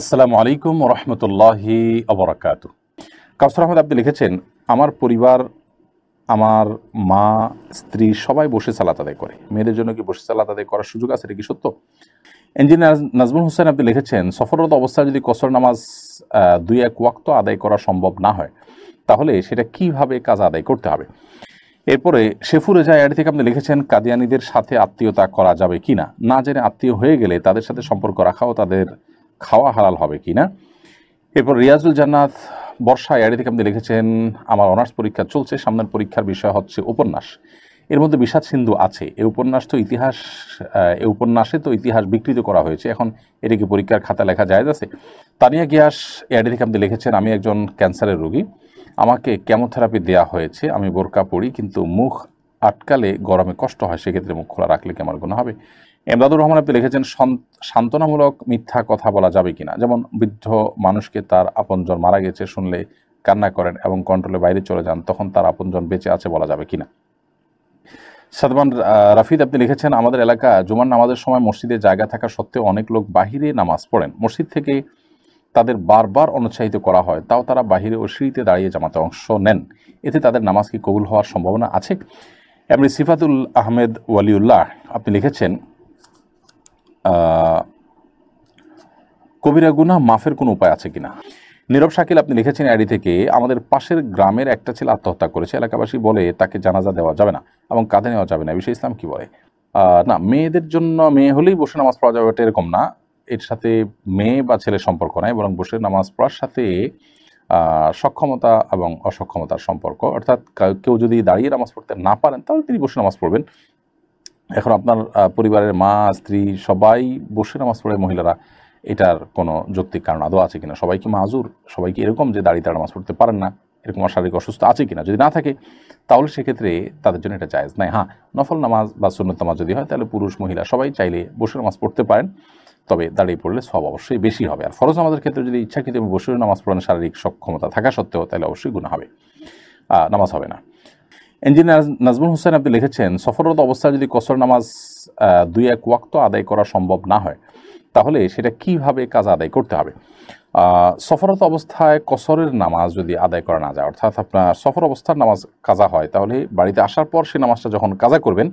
আসসালামু আলাইকুম রহমতুল্লাহি আবরাকাত কাউসর আহমদ আপনি লিখেছেন আমার পরিবার আমার মা স্ত্রী সবাই বসে সালাত আদায় করে মেয়েদের জন্য কি বসে সালাত আদায় করার সুযোগ আছে এটা কি সত্য ইঞ্জিনিয়ার নাজমুল হোসেন আপনি লিখেছেন সফররত অবস্থায় যদি কসর নামাজ দুই এক ওয়াক্ত আদায় করা সম্ভব না হয় তাহলে সেটা কিভাবে কাজ আদায় করতে হবে এরপরে শেফুর রেজা এর থেকে আপনি লিখেছেন কাদিয়ানিদের সাথে আত্মীয়তা করা যাবে কি না না জেনে আত্মীয় হয়ে গেলে তাদের সাথে সম্পর্ক রাখাও তাদের খাওয়া হালাল হবে কি না এরপর রিয়াজুল জান্নাত বর্ষা এডে থেকে আপনি লিখেছেন আমার অনার্স পরীক্ষা চলছে সামনের পরীক্ষার বিষয় হচ্ছে উপন্যাস এর মধ্যে বিষাদ সিন্ধু আছে এ উপন্যাস তো ইতিহাস এ উপন্যাসে তো ইতিহাস বিকৃত করা হয়েছে এখন এটা কি পরীক্ষার খাতা লেখা যায় আছে তানিয়া গিয়াস এডে থেকে আপনি লিখেছেন আমি একজন ক্যান্সারের রোগী আমাকে কেমোথেরাপি দেওয়া হয়েছে আমি বোরকা পড়ি কিন্তু মুখ আটকালে গরমে কষ্ট হয় সেক্ষেত্রে মুখ খোলা রাখলে কি আমার গুণ হবে এমদাদুর রহমান আপনি লিখেছেন সান্ত্বনামূলক মিথ্যা কথা বলা যাবে কিনা যেমন বৃদ্ধ মানুষকে তার আপনজন মারা গেছে শুনলে কান্না করেন এবং কন্ট্রোলে বাইরে চলে যান তখন তার আপনজন বেঁচে আছে বলা যাবে কিনা সাদমান রাফিদ আপনি লিখেছেন আমাদের এলাকা জুমার নামাজের সময় মসজিদে জায়গা থাকা সত্ত্বেও অনেক লোক বাহিরে নামাজ পড়েন মসজিদ থেকে তাদের বারবার অনুৎসাহিত করা হয় তাও তারা বাহিরে ও সিঁড়িতে দাঁড়িয়ে জামাতে অংশ নেন এতে তাদের নামাজ কি কবুল হওয়ার সম্ভাবনা আছে এমনি সিফাতুল আহমেদ ওয়ালিউল্লাহ আপনি লিখেছেন কবিরা গুনা মাফের কোনো উপায় আছে কিনা নীরব শাকিল আপনি লিখেছেন আইডি থেকে আমাদের পাশের গ্রামের একটা ছেলে আত্মহত্যা করেছে এলাকাবাসী বলে তাকে জানাজা দেওয়া যাবে না এবং কাঁধে নেওয়া যাবে না বিষয় ইসলাম কি বলে না মেয়েদের জন্য মেয়ে হলেই বসে নামাজ পড়া যাবে এটা এরকম না এর সাথে মেয়ে বা ছেলের সম্পর্ক নাই বরং বসে নামাজ পড়ার সাথে সক্ষমতা এবং অসক্ষমতার সম্পর্ক অর্থাৎ কেউ যদি দাঁড়িয়ে নামাজ পড়তে না পারেন তাহলে তিনি বসে নামাজ পড়বেন এখন আপনার পরিবারের মা স্ত্রী সবাই বসে নামাজ পড়ে মহিলারা এটার কোনো যৌক্তিক কারণ আদৌ আছে কিনা সবাই কি মাজুর সবাই কি এরকম যে দাঁড়িয়ে তারা নামাজ পড়তে পারেন না এরকম শারীরিক অসুস্থ আছে কিনা যদি না থাকে তাহলে সেক্ষেত্রে তাদের জন্য এটা জায়েজ নাই হ্যাঁ নফল নামাজ বা সুন্নত নামাজ যদি হয় তাহলে পুরুষ মহিলা সবাই চাইলে বসে নামাজ পড়তে পারেন তবে দাঁড়িয়ে পড়লে সব অবশ্যই বেশি হবে আর ফরজ নামাজের ক্ষেত্রে যদি ইচ্ছাকৃত বসে নামাজ পড়ানোর শারীরিক সক্ষমতা থাকা সত্ত্বেও তাহলে অবশ্যই গুণ হবে নামাজ হবে না ইঞ্জিনিয়ার নাজমুল হোসেন আপনি লিখেছেন সফররত অবস্থায় যদি কসর নামাজ দুই এক ওয়াক্ত আদায় করা সম্ভব না হয় তাহলে সেটা কিভাবে কাজ আদায় করতে হবে সফরত অবস্থায় কসরের নামাজ যদি আদায় করা না যায় অর্থাৎ আপনার সফর অবস্থার নামাজ কাজা হয় তাহলে বাড়িতে আসার পর সেই নামাজটা যখন কাজা করবেন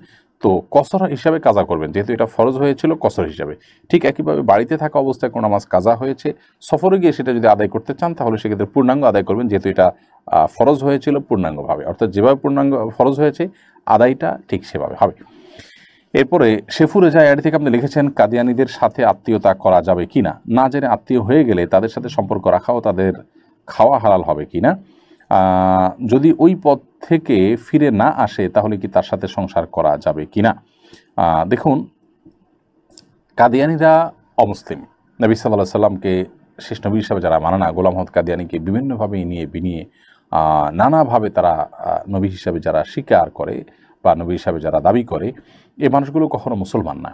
তো কসর হিসাবে কাজা করবেন যেহেতু এটা ফরজ হয়েছিল কসর হিসাবে ঠিক একইভাবে বাড়িতে থাকা অবস্থায় কোনো নামাজ কাজা হয়েছে সফরে গিয়ে সেটা যদি আদায় করতে চান তাহলে সেক্ষেত্রে পূর্ণাঙ্গ আদায় করবেন যেহেতু এটা ফরজ হয়েছিল পূর্ণাঙ্গভাবে অর্থাৎ যেভাবে পূর্ণাঙ্গ ফরজ হয়েছে আদায়টা ঠিক সেভাবে হবে এরপরে শেফুরে যা এর থেকে আপনি লিখেছেন কাদিয়ানিদের সাথে আত্মীয়তা করা যাবে কি না না জেনে আত্মীয় হয়ে গেলে তাদের সাথে সম্পর্ক রাখাও তাদের খাওয়া হালাল হবে কি না যদি ওই পথ থেকে ফিরে না আসে তাহলে কি তার সাথে সংসার করা যাবে কি না দেখুন কাদিয়ানিরা অমুসলিম নবী সাল্লাহ সাল্লামকে শেষ নবী হিসাবে যারা মানে না গোলাম মহম্মদ কাদিয়ানিকে বিভিন্নভাবে নিয়ে বিনিয়ে নানাভাবে তারা নবী হিসাবে যারা স্বীকার করে বা নবী হিসাবে যারা দাবি করে এ মানুষগুলো কখনো মুসলমান না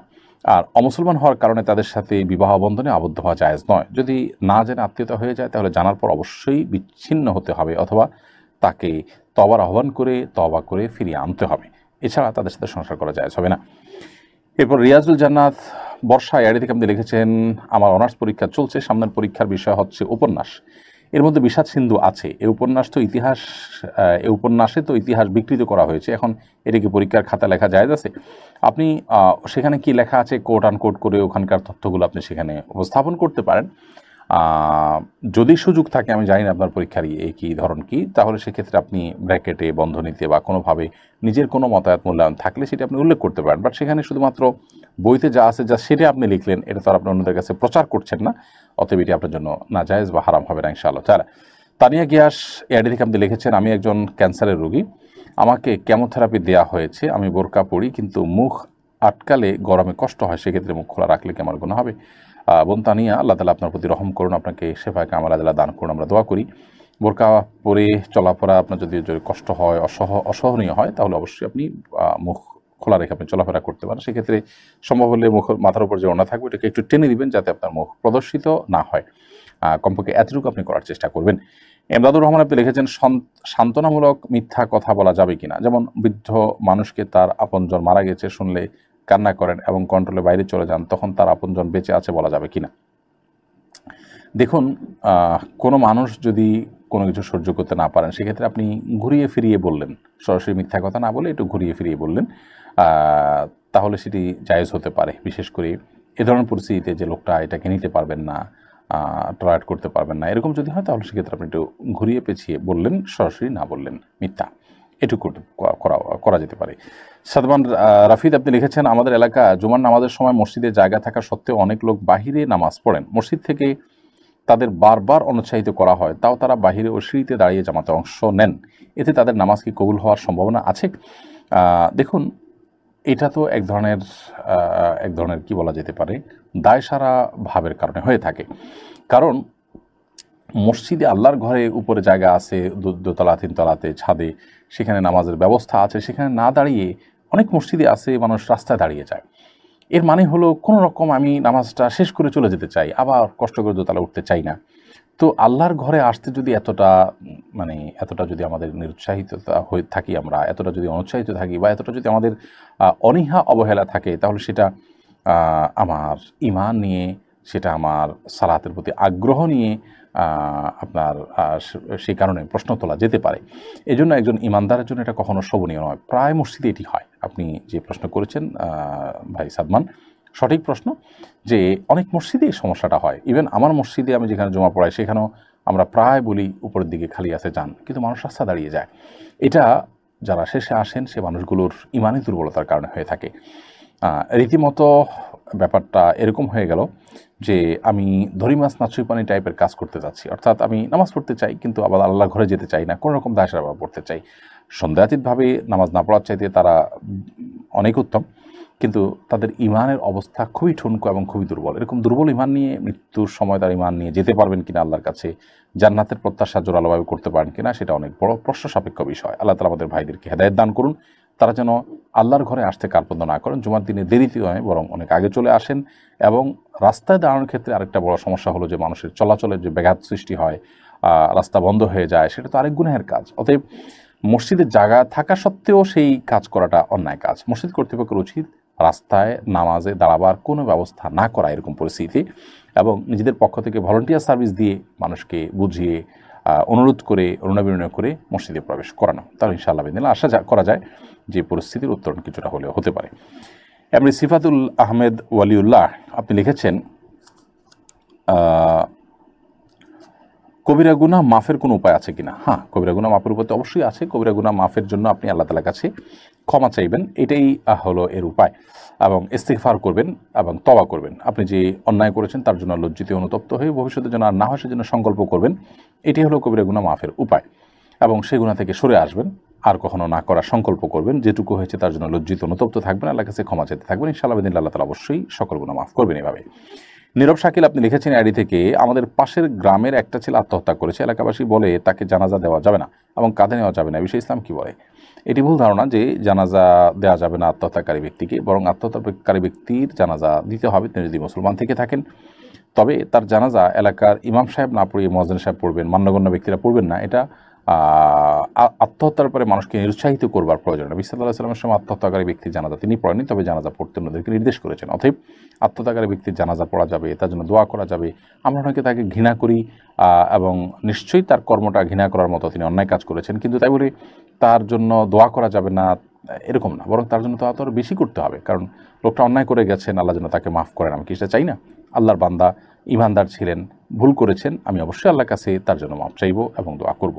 আর অমুসলমান হওয়ার কারণে তাদের সাথে বিবাহ বন্ধনে আবদ্ধ হওয়া জায়জ নয় যদি না জেনে আত্মীয়তা হয়ে যায় তাহলে জানার পর অবশ্যই বিচ্ছিন্ন হতে হবে অথবা তাকে তবার আহ্বান করে তবা করে ফিরিয়ে আনতে হবে এছাড়া তাদের সাথে সংসার করা যায় হবে না এরপর রিয়াজুল জান্নাত বর্ষা এআডি থেকে আপনি লিখেছেন আমার অনার্স পরীক্ষা চলছে সামনের পরীক্ষার বিষয় হচ্ছে উপন্যাস এর মধ্যে বিষাদ সিন্ধু আছে এ উপন্যাস তো ইতিহাস এ উপন্যাসে তো ইতিহাস বিকৃত করা হয়েছে এখন এটাকে পরীক্ষার খাতা লেখা যায় আছে আপনি সেখানে কি লেখা আছে কোট আনকোট করে ওখানকার তথ্যগুলো আপনি সেখানে উপস্থাপন করতে পারেন যদি সুযোগ থাকে আমি জানি না আপনার পরীক্ষার এই কী ধরন কি তাহলে সেক্ষেত্রে আপনি ব্র্যাকেটে বন্ধনীতে বা কোনোভাবে নিজের কোনো মতায়াত মূল্যায়ন থাকলে সেটা আপনি উল্লেখ করতে পারেন বাট সেখানে শুধুমাত্র বইতে যা আছে যা সেটা আপনি লিখলেন এটা তো আপনি অন্যদের কাছে প্রচার করছেন না অতএব এটি আপনার জন্য না নাজায়জ বা হারাম হবে না ইনশাআল্লাহ তারা তানিয়া গিয়াস এআডি থেকে আপনি লিখেছেন আমি একজন ক্যান্সারের রোগী আমাকে কেমোথেরাপি দেয়া হয়েছে আমি বোরকা পড়ি কিন্তু মুখ আটকালে গরমে কষ্ট হয় সেক্ষেত্রে মুখ খোলা রাখলে কি আমার গুণ হবে তা নিয়ে আল্লাহ তালা আপনার প্রতি রহম করুন আপনাকে সেভাবে কামাল আল্লাহ দান করুন আমরা দোয়া করি বোরকা পরে চলাফেরা আপনার যদি কষ্ট হয় অসহ অসহনীয় হয় তাহলে অবশ্যই আপনি মুখ খোলা রেখে আপনি চলাফেরা করতে পারেন সেক্ষেত্রে সম্ভব হলে মুখ মাথার উপর যে ওনা থাকবে এটাকে একটু টেনে দিবেন যাতে আপনার মুখ প্রদর্শিত না হয় কমপক্ষে এতটুকু আপনি করার চেষ্টা করবেন এমদাদুর রহমান আপনি লিখেছেন সান্ত্বনামূলক মিথ্যা কথা বলা যাবে কিনা যেমন বৃদ্ধ মানুষকে তার আপনজন মারা গেছে শুনলে কান্না করেন এবং কন্ট্রোলে বাইরে চলে যান তখন তার আপনজন বেঁচে আছে বলা যাবে কিনা দেখুন কোনো মানুষ যদি কোনো কিছু সহ্য করতে না পারেন সেক্ষেত্রে আপনি ঘুরিয়ে ফিরিয়ে বললেন সরাসরি মিথ্যা কথা না বলে একটু ঘুরিয়ে ফিরিয়ে বললেন তাহলে সেটি জায়েজ হতে পারে বিশেষ করে এ ধরনের পরিস্থিতিতে যে লোকটা এটাকে নিতে পারবেন না টলারেট করতে পারবেন না এরকম যদি হয় তাহলে সেক্ষেত্রে আপনি একটু ঘুরিয়ে পেছিয়ে বললেন সরাসরি না বললেন মিথ্যা এটুকু করা করা যেতে পারে সাদমান রাফিদ আপনি লিখেছেন আমাদের এলাকা জুমার নামাজের সময় মসজিদে জায়গা থাকা সত্ত্বেও অনেক লোক বাহিরে নামাজ পড়েন মসজিদ থেকে তাদের বারবার অনুৎসাহিত করা হয় তাও তারা বাহিরে ও সিঁড়িতে দাঁড়িয়ে জামাতে অংশ নেন এতে তাদের নামাজ কি কবুল হওয়ার সম্ভাবনা আছে দেখুন এটা তো এক ধরনের এক ধরনের কি বলা যেতে পারে দায় সারা ভাবের কারণে হয়ে থাকে কারণ মসজিদে আল্লাহর ঘরে উপরে জায়গা আছে দোতলা তিনতলাতে ছাদে সেখানে নামাজের ব্যবস্থা আছে সেখানে না দাঁড়িয়ে অনেক মসজিদে আছে মানুষ রাস্তায় দাঁড়িয়ে যায় এর মানে হলো কোনো রকম আমি নামাজটা শেষ করে চলে যেতে চাই আবার কষ্ট করে দোতলা উঠতে চাই না তো আল্লাহর ঘরে আসতে যদি এতটা মানে এতটা যদি আমাদের নিরুৎসাহিত হয়ে থাকি আমরা এতটা যদি অনুৎসাহিত থাকি বা এতটা যদি আমাদের অনীহা অবহেলা থাকে তাহলে সেটা আমার ইমান নিয়ে সেটা আমার সালাতের প্রতি আগ্রহ নিয়ে আপনার সেই কারণে প্রশ্ন তোলা যেতে পারে এই জন্য একজন ইমানদারের জন্য এটা কখনো শোভনীয় নয় প্রায় মসজিদে এটি হয় আপনি যে প্রশ্ন করেছেন ভাই সাদমান সঠিক প্রশ্ন যে অনেক মসজিদে সমস্যাটা হয় ইভেন আমার মসজিদে আমি যেখানে জমা পড়াই সেখানেও আমরা প্রায় বলি উপরের দিকে খালি আছে যান কিন্তু মানুষ রাস্তা দাঁড়িয়ে যায় এটা যারা শেষে আসেন সে মানুষগুলোর ইমানি দুর্বলতার কারণে হয়ে থাকে রীতিমতো ব্যাপারটা এরকম হয়ে গেল যে আমি ধরি মাছ নাচুই পানি টাইপের কাজ করতে যাচ্ছি অর্থাৎ আমি নামাজ পড়তে চাই কিন্তু আবার আল্লাহ ঘরে যেতে চাই না কোনোরকম রকম দাসের আবার পড়তে চাই সন্দেহাতীতভাবে নামাজ না পড়ার চাইতে তারা অনেক উত্তম কিন্তু তাদের ইমানের অবস্থা খুবই ঠুনকো এবং খুবই দুর্বল এরকম দুর্বল ইমান নিয়ে মৃত্যুর সময় তার ইমান নিয়ে যেতে পারবেন কিনা আল্লাহর কাছে জান্নাতের প্রত্যাশা জোরালোভাবে করতে পারেন কিনা সেটা অনেক বড় প্রশ্ন সাপেক্ষ বিষয় আল্লাহ তালা আমাদের ভাইদেরকে হেদায়ত দান করুন তারা যেন আল্লাহর ঘরে আসতে কার্পণ্য না করেন জুমার দিনে দেরিতে হয় বরং অনেক আগে চলে আসেন এবং রাস্তায় দাঁড়ানোর ক্ষেত্রে আরেকটা বড় সমস্যা হলো যে মানুষের চলাচলের যে ব্যাঘাত সৃষ্টি হয় রাস্তা বন্ধ হয়ে যায় সেটা তো আরেক গুণের কাজ অতএব মসজিদের জায়গা থাকা সত্ত্বেও সেই কাজ করাটা অন্যায় কাজ মসজিদ কর্তৃপক্ষের উচিত রাস্তায় নামাজে দাঁড়াবার কোনো ব্যবস্থা না করা এরকম পরিস্থিতি এবং নিজেদের পক্ষ থেকে ভলেন্টিয়ার সার্ভিস দিয়ে মানুষকে বুঝিয়ে অনুরোধ করে অনুনয় বিনয় করে মসজিদে প্রবেশ করানো তার ইনশাআল্লাহ আশা করা যায় যে পরিস্থিতির উত্তরণ কিছুটা হলেও হতে পারে এমনি সিফাতুল আহমেদ ওয়ালিউল্লাহ আপনি লিখেছেন কবিরা গুনা মাফের কোনো উপায় আছে কিনা হ্যাঁ কবিরা গুনা মাফের উপায় তো অবশ্যই আছে কবিরা গুনা মাফের জন্য আপনি আল্লাহ তালার কাছে ক্ষমা চাইবেন এটাই হলো এর উপায় এবং ইস্তেকফার করবেন এবং তবা করবেন আপনি যে অন্যায় করেছেন তার জন্য লজ্জিত অনুতপ্ত হয়ে ভবিষ্যতে যেন আর না হয় সেজন্য সংকল্প করবেন এটি হলো কবিরা গুনা মাফের উপায় এবং সেই গুণা থেকে সরে আসবেন আর কখনো না করার সংকল্প করবেন যেটুকু হয়েছে তার জন্য লজ্জিত অনুতপ্ত থাকবেন আল্লাহ কাছে ক্ষমা চাইতে থাকবেন ইনশাআল্লাহ দিন আল্লাহ তালা অবশ্যই সকল গুণ মাফ করবেন এভাবে নীরব শাকিল আপনি লিখেছেন আইডি থেকে আমাদের পাশের গ্রামের একটা ছেলে আত্মহত্যা করেছে এলাকাবাসী বলে তাকে জানাজা দেওয়া যাবে না এবং কাঁধে নেওয়া যাবে না বিষয় ইসলাম কী বলে এটি ভুল ধারণা যে জানাজা দেওয়া যাবে না আত্মহত্যাকারী ব্যক্তিকে বরং আত্মহত্যাকারী ব্যক্তির জানাজা দিতে হবে তিনি যদি মুসলমান থেকে থাকেন তবে তার জানাজা এলাকার ইমাম সাহেব না পড়িয়ে মহাজন সাহেব পড়বেন মান্যগণ্য ব্যক্তিরা পড়বেন না এটা আত্মহত্যার পরে মানুষকে নিরুৎসাহিত করবার প্রয়োজন বিশ্বাদ আল্লাহ সাল্লামের সময় আত্মহত্যাকারী ব্যক্তি জানাজা তিনি পড়েনি তবে জানাজা পড়তে অন্যদেরকে নির্দেশ করেছেন অথব আত্মহত্যাকারী ব্যক্তির জানাজা পড়া যাবে তার জন্য দোয়া করা যাবে আমরা অনেকে তাকে ঘৃণা করি এবং নিশ্চয়ই তার কর্মটা ঘৃণা করার মতো তিনি অন্যায় কাজ করেছেন কিন্তু তাই বলে তার জন্য দোয়া করা যাবে না এরকম না বরং তার জন্য তো আরও বেশি করতে হবে কারণ লোকটা অন্যায় করে গেছেন আল্লাহ যেন তাকে মাফ করেন আমি কিছুটা চাই না আল্লাহর বান্দা ইমানদার ছিলেন ভুল করেছেন আমি অবশ্যই আল্লাহর কাছে তার জন্য মাফ চাইব এবং দোয়া করব